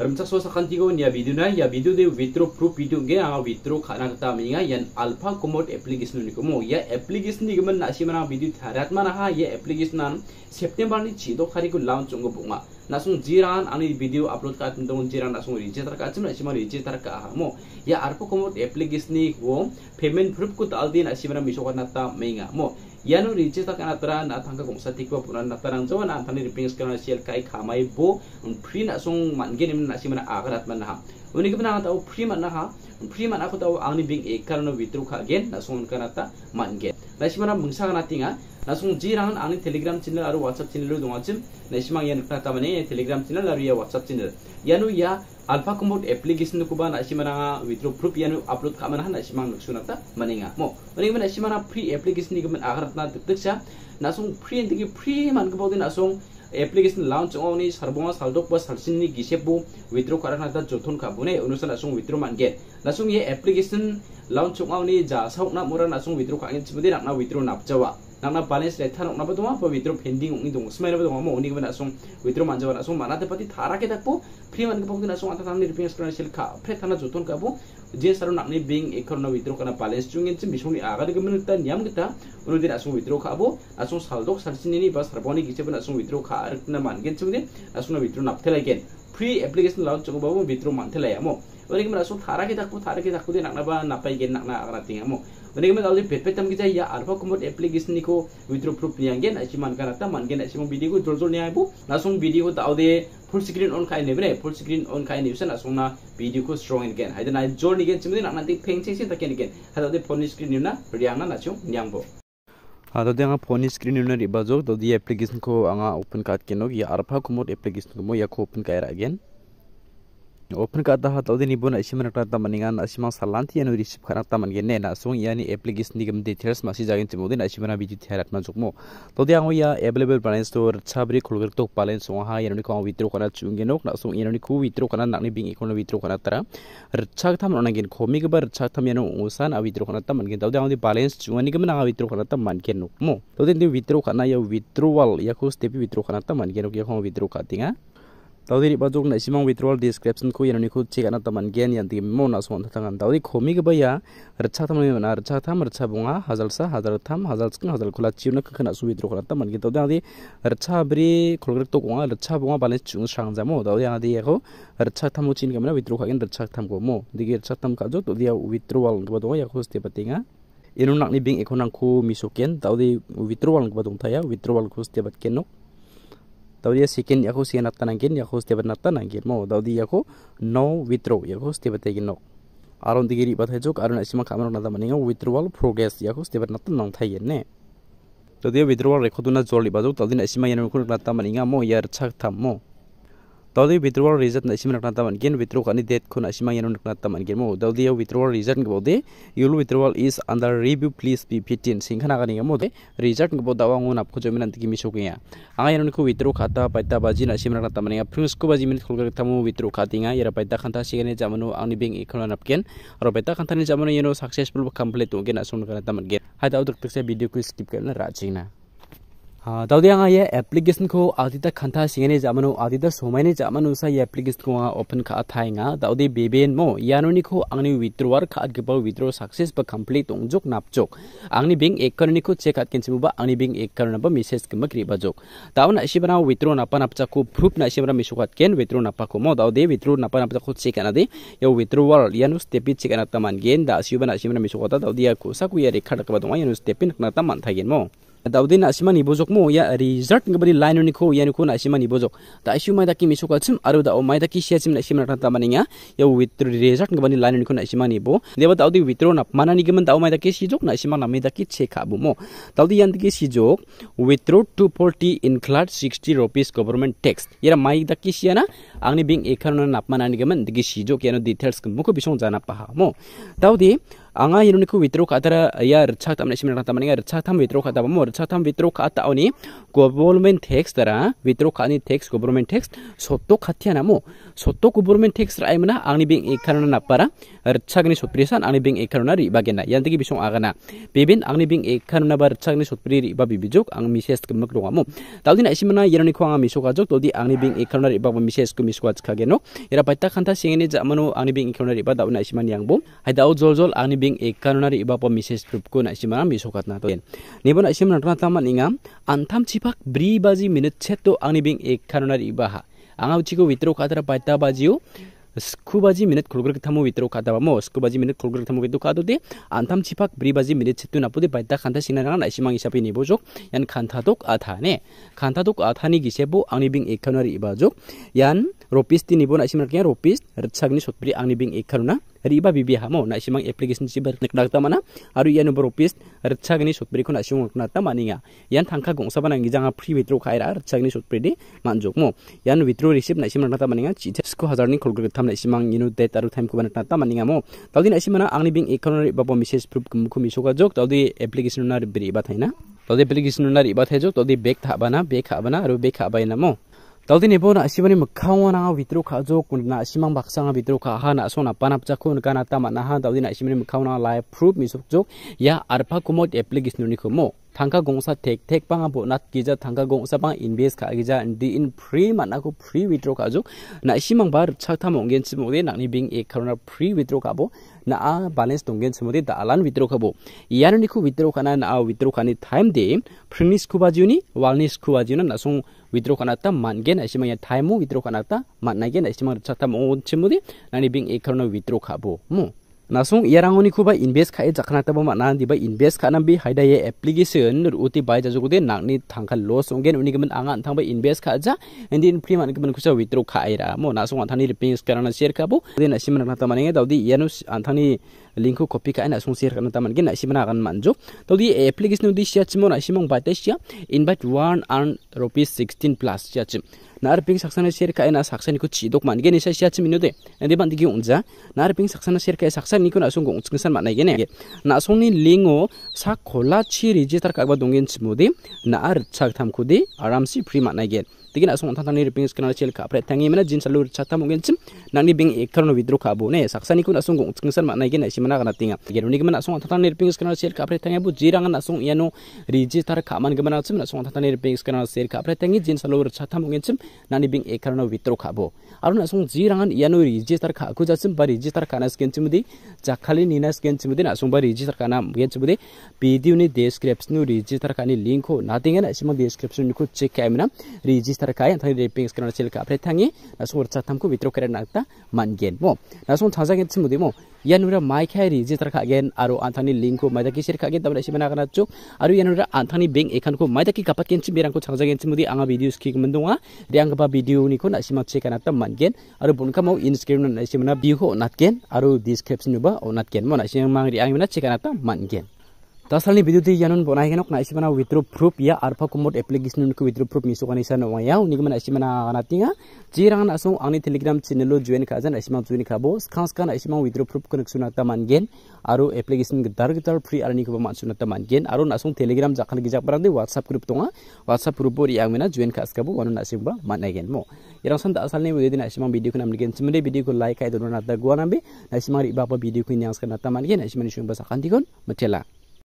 रमचा सोसा खंतिगो निया वीडियो ना या वीडियो दे वित्रो प्रूफ वीडियो गे आ वित्रो खाना कता मिंगा यन अल्फा कोमोट एप्लीकेशन निको मो या एप्लीकेशन निगम नासी मना वीडियो थारात मना हा या एप्लीकेशन नान सेप्टेम्बर नि छिदो खारी को लॉन्च उंगो बुंगा नासु जिरान अनि वीडियो अपलोड का तुम दोन जिरान नासु रजिस्टर का छम नासी मना का हा या अल्फा कोमोट एप्लीकेशन नि को पेमेंट प्रूफ को दाल दिन आसी मना करना ता मिंगा मो yanu ri cheta kana tara na tangka kongsa tikwa puna na tarang jawa na tani ri pings kana sial kai khamai bo pri na song man geni nim na simana agarat man ha uni na tau free man na ha pri man aku ta angni bing e karano vitru kha gen na song kana ta man gen na simana mungsa kana tinga 나송 지라는 아는 텔레그램 채널 아로 왓츠앱 채널로 동아침 내시망 예 늑나 까마네 텔레그램 채널 아로 예 왓츠앱 채널 야누 야 알파 컴봇 애플리케이션 쿠바 나시마나 위드로 프룹 야누 업로드 까마나 나시망 늑수나타 마네가 뭐 마네가 나시마나 프리 애플리케이션 이거면 아가라나 득득샤 나송 프리 엔디기 프리 만그보데 나송 application launch ओनि सर्बोमा सालदोक बा सालसिननि गिसेबु विथ्रो कराखना जोथोन खाबुने अनुसार नासुं विथ्रो मानगे नासुं ये application launch ओनि जासावना मोरा नासुं विथ्रो खांगे छिबदि राखना विथ्रो नापजावा nangna panis le thanok na batoma pa withro pending ong idong smai na batoma mo oni gena song withro manja bana song mana te pati thara ke takpo free man ke pok na song ata thamni repairs kana sel kha phe thana joton ka bo je saru nakne bing ekor na withro kana palis chung en chim bisoni aga de gemen ta nyam gita uno din asung withro kha bo asung saldok sarsini ni bas harboni giche bana asung withro kha ar na man gen chung de asung na withro nap thelai gen free application launch chung bo withro man thelai amo oni gemen asung thara ke takpo thara ke takpo de nakna ba napai gen nakna agra ting amo Mereka mana alih pet petam kita ya arpa kumur application ni ko withdraw proof ni angin aci man karata man gen aci mung video ko jol jol ni aibu langsung video tau de full screen on kai ni bere full screen on kai ni usen langsung na video ko strong ni gen hai dan ai jol ni gen cimudi nak nanti peng cing cing tak ni gen hai tau de phone screen ni na riang na aci mung niang bo तदे आं phone screen नुना रिबाजो तदि application को आं open काट केनो या Arfa कुमोट application को या को ओपन कायर अगेन ओपन करता हाथ उदी निबुन असीम मनगान असीम सलांती है रिसीव खराता मन गेन असंग एप्लीकेशन की डिटेल्स में जगह चिमोदी असीम बीजी थे जुगमो तदी आओ या एवेलेबल बनाए स्टोर छाब्री खुल तो पाले सोहाँ को विद्रो करना चुगे नो असंग खू विद्रो करना नाक बी इको विद्रो करना तरह रिछा था मनगे खोमी के बाद रिछा था ऊसान विद्रो करना मन गेन तदी आओ बैलेंस चुनाव में ना विद्रो करना मन के नुकमो तो विद्रो करना या विद्रोवल या को स्टेप विद्रो करना मन गेनो विद्रो करती है tawdi riba jok na simang withdrawal description ko yanoni ko chek ana taman gen yang yanti mo na son thangan tawdi komi ge baya rcha tham ni na rcha tham rcha bunga hazal sa hazal tham hazal skin hazal khula cium na khana su withdraw khana taman ge tawdi rcha bri khulgrek to kunga rcha bunga bale cium sang jamo tawdi adi ko rcha tham chin kamna withdraw khagen rcha tham ko mo digi rcha tham ka jok ya, tawdi withdrawal ge bado ya ko ste patinga inu nakni bing ekonang ko misoken tawdi withdrawal ge bado thaya withdrawal ko ste bat kenok dawdiya sikin yaku sian attan angin yaku stebat nattan angin mo dawdi yaku no withdraw yaku stebat egin no aron digiri bat hejuk aron asima kamron nada maninga withdrawal progress yaku stebat nattan nang thayen ne dawdiya withdrawal rekhuduna jol libajuk dawdin asima yanukun nattan maninga mo yar chak tham mo दौदी withdrawal result इसी नकना का date खुन असीमा यानो नकना मो यो विद्रोवल रिजल्ट गबो दे यूल withdrawal is under review please be 15 सिंखना का निगमो दे रिजल्ट गबो दावा उन आपको जो मिनंत की मिसो गया आगे यानो को खाता पैता बाजी ना फ्रिंस को बाजी मिनट खोल तमो विथड्रॉ सिगने बैंक और पैता खंता ने जामनो सक्सेसफुल कम्प्लीट होगे ना सुन करना वीडियो को करना ना दाउदे हाँ ये एप्लीकेशन को आदि तक खंथा सिंगने जामनो आदि तक सोमाने जामनो सा ये एप्लीकेशन को वहाँ ओपन खा थाएगा दौदे बेबेन मो यानोनी को अंगनी विथ्रोवर खा के पर सक्सेस पर कंप्लीट ओंगजोक नापजोक अंगनी बिंग एक करने को चेक आत किनसे बुबा अंगनी बिंग एक करना पर मैसेज के मकरी बजोक दाउ ना इसी बना विथ्रो नापा नापचा को प्रूफ ना इसी बना मिशुकात केन विथ्रो नापा को मो दाउदे विथ्रो नापा नापचा को चेक ना दे यो विथ्रोवर यानो स्टेप चेक ना तमान गेन दा इसी बना इसी बना मिशुकाता दाउदे या को सा को ये रेखा दो दोंगा यानो स्टेप नकना तमान था गेन मो दाउदिन आसिमानि बोजोकमो या रिजर्ट गबरि लाइन निखो या निखो ना आसिमानि बोजोक ता आइसु माइदा कि मिसो काचिम आरो दा माइदा कि सियाचिम ना सिमना ता मानिया या विथ रिजर्ट गबनि लाइन निखो ना आसिमानि बो देबा दाउदि विथ्रो ना मानानि गमन दाउ माइदा कि सिजोक ना आसिमा ना माइदा कि छेखा बुमो दाउदि यान कि सिजोक withdraw 240 include 60 rupees government tax या माइदा कि सियाना आंनि बिं एखानो ना मानानि गमन दिगि सिजोक यानो डिटेल्स मुखो बिसों जाना पाहामो दाउदि anga yununiku witrok atara ya rchak tamne simena tamani rchak tam witrok atabamo rchak tam witrok ataoni government tax tara witrok khani tax government tax sotto khatyana mo sotto government tax ra aimna angni bing ekarona napara rchakni sotprisan angni bing ekarona ri bagena yantigi bisong agana bebin angni bing ekarona bar rchakni sotpri ri ba bibijok ang mises kemnak dongamo tawdin aisimena yununiku anga misokajok todi angni bing ekarona ri ba mises ku miskwat khageno ira paita khanta singeni jamano angni bing ekarona ri ba dawna aisimani yangbom haidao jol jol angni ding ekanonari ibapa misses group ko na isimana mi sokatna to ni bona isimana rata man ingam antham chipak bri baji minit cheto ani bing ekanonari ibaha anga uchiko vitro khatra paita bajiu sku baji minit khulgur khamu vitro khata ba mo sku baji minit khulgur khamu vitro khatu de antham chipak bri baji minit cheto na pudi paita khanta sinara na isimang isapi ni bojok yan khanta tok atha ne khanta tok atha ni gisebo ani bing ekanonari ibajok yan rupees ti nibona isimana kya rupees rchagni sotpri ani bing ekanona riba bibiha mo na isimang application siber nakdagta mana aru ia number office rchagni sotpri khona simong khona ta maninga yan thangka gongsa bana ngi janga free withdraw khaira rchagni sotpri di manjok mo yan withdraw receipt na isimang ta maninga chi sku hazar ni kholgre tham na isimang inu date aru time kubana ta maninga mo taldin isimana angni bing economy babo message proof kumku misoka jok taldi application na riba thaina taldi application na riba thai jok taldi back thabana back habana aru back habaina mo Tawti nipo na asibani makawa na vitro kajo kun na asimang baksa nga vitro ka ha na so na panap jako na kana tama na ha tawti na asibani makawa na live proof misok jok ya arpa kumot application ni kumo thangka gongsa tek tek panga bo nat kija thangka gongsa pang invest ka gija di in free mana ko free withdraw ka jo na simang bar chak tham ongen chimo de nakni bing ek karona free withdraw ka bo na a balance dongen chimo de dalan withdraw ka bo yan ni ko withdraw kana na withdraw kani time de finish ku bajuni walnish ku bajuna na sung withdraw kanata mangen a i s i m a ya thaimu withdraw kanata managen a i s i m a chata mo chimudi nani bing ekarno withdraw khabo mu nasung yarangoni khuba invest khae jakhna tabo ma nan diba invest khana bi haida ye application nur uti bai ja jugude n a n g n i thangka loss ongen uni gemen anga n t h a n g ba invest kha ja and in p r e man gemen kusa withdraw khaira mo nasung anthani r i p i n g s karana share khabo den a i s i m a n a n a tamane dawdi yanu anthani link copy ka ana sung share kana taman gena simana kan manjo to di application di shia chimon asimong bate shia invite 1 and rupees 16 plus shia chim nar ping saksana share ka ana saksan ku chi dok man gena shia chim minude ende ban digi unja nar ping saksana share ka saksan ni ku na sung gong chingsan man gene na sung ni lingo sa khola chi register ka ba dongin chimude na ar chak tham ku di आराम से free माना गया ᱛᱤᱜᱤᱱᱟ ᱥᱚᱱ ᱛᱟᱱ ᱛᱟᱱᱤ ᱨᱤᱯᱤᱝ ᱥᱠᱱᱟ ᱪᱮᱞ ᱠᱟ ᱯᱨᱮ ᱛᱟᱝᱜᱤ ᱢᱮᱱᱟ ᱡᱤᱱ ᱥᱟᱞᱩ ᱪᱷᱟᱛᱟ ᱢᱚᱜᱮᱱ ᱪᱤᱢ ᱱᱟᱝᱜᱤ ᱵᱤᱝ ᱮᱠᱨᱱᱚ ᱵᱤᱫᱨᱚ ᱠᱟᱵᱚ ᱱᱮ ᱥᱟᱠᱥᱟᱱᱤ ᱠᱩᱱᱟ ᱥᱚᱱ ᱜᱚᱝ ᱪᱤᱝᱥᱟᱱ ᱢᱟ ᱱᱟᱭᱜᱮ ᱱᱟᱥᱤ ᱢᱟᱱᱟ ᱠᱟᱱᱟ ᱛᱤᱝᱟ ᱜᱮᱨᱩᱱᱤ ᱜᱮ ᱢᱮᱱᱟ ᱥᱚᱱ ᱛᱟᱱ ᱛᱟᱱᱤ ᱨᱤᱯᱤᱝ ᱥᱠᱱᱟ ᱪᱮᱞ ᱠᱟ ᱯᱨᱮ ᱛᱟᱝᱜᱤ ᱵᱩ ᱡᱤᱨᱟᱝ ᱱᱟ ᱥᱚᱱ ᱭᱟᱱᱚ ᱨᱤᱡᱤ ᱛᱟᱨ ᱠᱟᱢᱟᱱ ᱜᱮ ᱢᱮᱱᱟ ᱪᱤᱢ ᱥᱚᱱ ᱛᱟᱱ ᱛᱟᱱᱤ ᱨᱤᱯᱤᱝ ᱥᱠᱱᱟ ᱪᱮᱞ ᱠᱟ ᱯᱨᱮ ᱛᱟᱝᱜᱤ ᱡᱤᱱ ᱥᱟᱞᱩ ᱪᱷᱟᱛᱟ ᱢᱚᱜᱮᱱ ᱪᱤᱢ ᱱᱟᱱᱤ ᱵᱤᱝ ᱮᱠᱨᱱᱚ ᱵᱤᱫᱨᱚ ᱠᱟᱵᱚ ᱟᱨᱩᱱᱟ ᱥᱚᱱ ᱡᱤᱨᱟᱝ ᱭᱟᱱᱚ ᱨᱤᱡᱤ ᱛᱟᱨ ᱠᱷᱟ ᱠᱩᱡᱟ ᱪᱤᱢ ᱵᱟᱨᱤ ᱡᱤ ᱛᱟᱨ ᱠᱟᱱᱟ ᱥᱠᱮᱱ ᱪᱤᱢᱫᱤ ᱡᱟᱠᱷᱟᱞᱤ ᱱᱤᱱᱟ ᱥᱠᱮᱱ ᱪᱤᱢᱫᱤ ᱱᱟ ᱥᱚᱱ ᱵᱟᱨᱤ ᱡᱤ ᱛᱟᱨ ᱠᱟᱱᱟ ᱢᱚᱜᱮᱱ ᱪᱤᱢᱫᱤ ᱯᱤᱫᱤ ᱩᱱᱤ ᱰᱮᱥᱠᱨᱤᱯᱥᱱᱩ ᱨᱤᱡᱤ ᱛᱟᱨ ᱠᱟᱱᱤ ᱞᱤᱝᱠ ᱦᱚ ᱱᱟᱛᱤᱝ ᱮᱱᱟ ᱥᱤᱢ ᱰᱮᱥᱠᱨᱤᱯᱥᱱ ᱱᱤᱠᱩ ᱪᱮᱠ ᱠᱟᱭᱢᱮᱱᱟ ᱨᱤᱡᱤ ಸರ್ಕಾಯ ಅಂತ ಹೇಳಿ ಪಿಂಗ್ಸ್ ಕನ್ನಡ ಸಿಲ್ಕ ಅಪ್ರೆ ತಂಗಿ ನಸು ಉರ್ಚಾ ತಮ್ಕು ವಿತ್ರೋ ಕರೆ ನಾಗ್ತಾ ಮನ್ಗೆನ್ ಮೋ ನಸು ಥಾಜಾ ಗೆನ್ ಸಿಮುದಿಮೋ yanuira maikhai ri jitar kha gen aro anthani linku maida ki sirka gen tamra simena kana chu aru yanuira anthani beng ekan ko maida ki kapat gen chimberang ko changja gen chimudi anga videos ki mendunga riang ba video ni ko na sima che kana tam man gen aru bunka mau inscription na simena bi ho nat gen aru description ba onat gen mo na simang riang na che kana tam man gen tasalni biduti yanun bonai genok na mana withdraw proof ya alpha commode application ko withdraw proof misu kan isan wa ya unik mana isimana natinga jirang na song angni telegram channel lo join ka jan mana join ka bo khans kan mana withdraw proof ko nexuna ta mangen aro application gedar gedar free arani ko ma suna ta mangen aro na song telegram jangan gijak barang di whatsapp grup tonga whatsapp grup bori yang mena join ka askabu wanu na simba managen mo irang san tasalni biduti na mana video ko namgen simde video ko like ai donona ta gwanambe na mana ri bapa video ko yang kan nanti mangen na isima mana shumba sakantikon matela